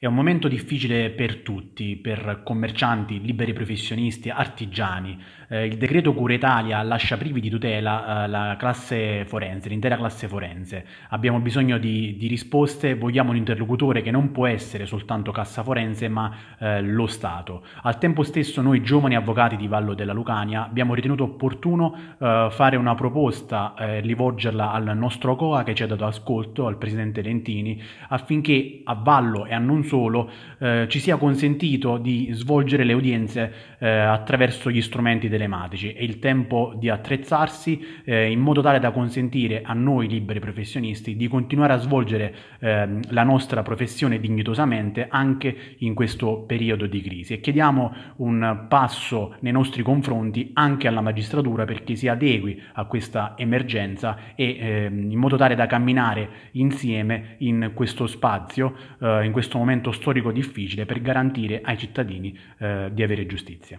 È un momento difficile per tutti, per commercianti, liberi professionisti, artigiani. Eh, il decreto Cura Italia lascia privi di tutela eh, la classe forense, l'intera classe forense. Abbiamo bisogno di, di, risposte, vogliamo un interlocutore che non può essere soltanto Cassa Forense, ma eh, lo Stato. Al tempo stesso noi giovani avvocati di Vallo della Lucania abbiamo ritenuto opportuno eh, fare una proposta, eh, rivolgerla al nostro COA che ci ha dato ascolto, al Presidente Lentini, affinché a Vallo e a non solo eh, ci sia consentito di svolgere le udienze eh, attraverso gli strumenti telematici e il tempo di attrezzarsi eh, in modo tale da consentire a noi liberi professionisti di continuare a svolgere ehm, la nostra professione dignitosamente anche in questo periodo di crisi e chiediamo un passo nei nostri confronti anche alla magistratura perché si adegui a questa emergenza e ehm, in modo tale da camminare insieme in questo spazio, eh, in questo momento momento storico difficile per garantire ai cittadini eh, di avere giustizia.